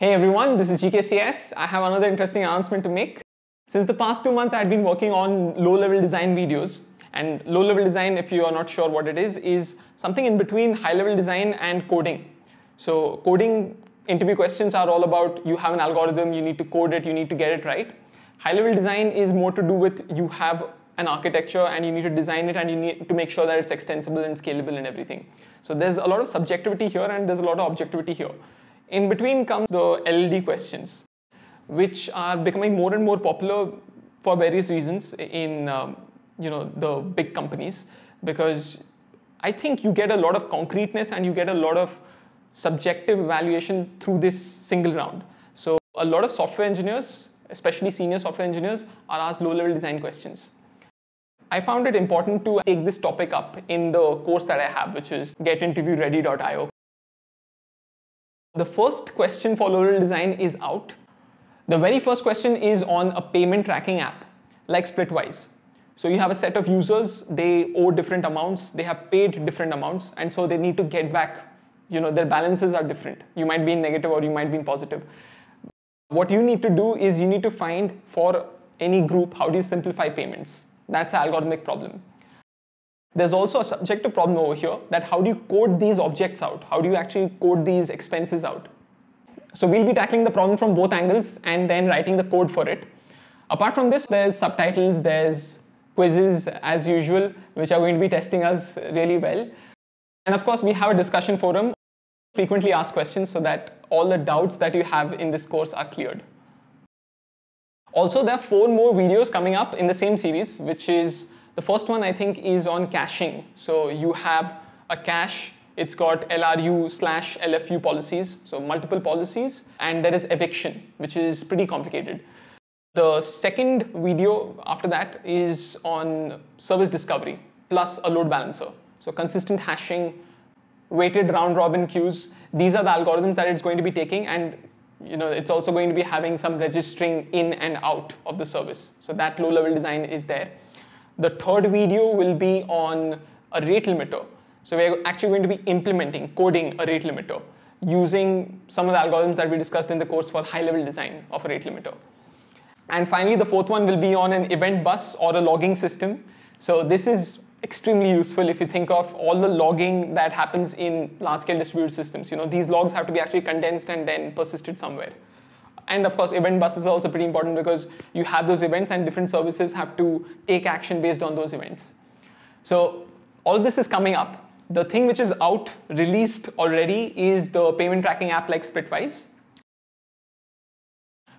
Hey everyone, this is GKCS. I have another interesting announcement to make. Since the past two months, I've been working on low-level design videos. And low-level design, if you are not sure what it is, is something in between high-level design and coding. So coding interview questions are all about you have an algorithm, you need to code it, you need to get it right. High-level design is more to do with you have an architecture and you need to design it and you need to make sure that it's extensible and scalable and everything. So there's a lot of subjectivity here and there's a lot of objectivity here. In between comes the LD questions, which are becoming more and more popular for various reasons in um, you know the big companies because I think you get a lot of concreteness and you get a lot of subjective evaluation through this single round. So a lot of software engineers, especially senior software engineers, are asked low-level design questions. I found it important to take this topic up in the course that I have, which is getinterviewready.io. The first question for Loral Design is out. The very first question is on a payment tracking app like Splitwise. So you have a set of users, they owe different amounts, they have paid different amounts, and so they need to get back, you know, their balances are different. You might be in negative or you might be in positive. What you need to do is you need to find for any group, how do you simplify payments? That's an algorithmic problem. There's also a subjective problem over here that how do you code these objects out? How do you actually code these expenses out? So we'll be tackling the problem from both angles and then writing the code for it. Apart from this, there's subtitles, there's quizzes as usual, which are going to be testing us really well. And of course, we have a discussion forum, frequently asked questions so that all the doubts that you have in this course are cleared. Also, there are four more videos coming up in the same series, which is the first one I think is on caching. So you have a cache, it's got LRU slash LFU policies, so multiple policies, and there is eviction, which is pretty complicated. The second video after that is on service discovery plus a load balancer. So consistent hashing, weighted round robin queues, these are the algorithms that it's going to be taking and you know, it's also going to be having some registering in and out of the service. So that low level design is there. The third video will be on a rate limiter. So we're actually going to be implementing, coding a rate limiter using some of the algorithms that we discussed in the course for high level design of a rate limiter. And finally, the fourth one will be on an event bus or a logging system. So this is extremely useful if you think of all the logging that happens in large scale distributed systems. You know, these logs have to be actually condensed and then persisted somewhere. And of course, event buses are also pretty important because you have those events and different services have to take action based on those events. So all this is coming up. The thing which is out, released already, is the payment tracking app like Splitwise.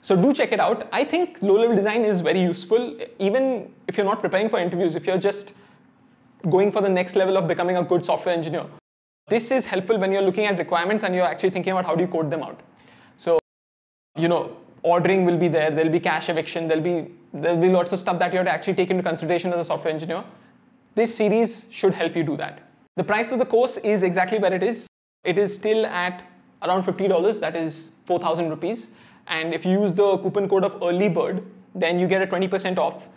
So do check it out. I think low-level design is very useful, even if you're not preparing for interviews, if you're just going for the next level of becoming a good software engineer. This is helpful when you're looking at requirements and you're actually thinking about how do you code them out you know, ordering will be there. There'll be cache eviction. There'll be there'll be lots of stuff that you have to actually take into consideration as a software engineer. This series should help you do that. The price of the course is exactly where it is. It is still at around $50, that is 4,000 rupees. And if you use the coupon code of early bird, then you get a 20% off,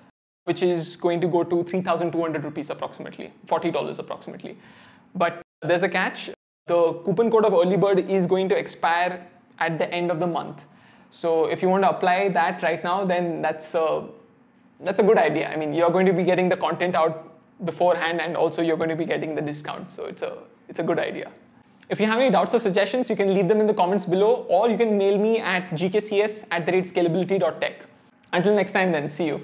which is going to go to 3,200 rupees approximately, $40 approximately. But there's a catch. The coupon code of early bird is going to expire at the end of the month. So if you want to apply that right now, then that's a, that's a good idea. I mean, you're going to be getting the content out beforehand and also you're going to be getting the discount. So it's a, it's a good idea. If you have any doubts or suggestions, you can leave them in the comments below or you can mail me at gkcs at the rate scalability.tech. Until next time then, see you.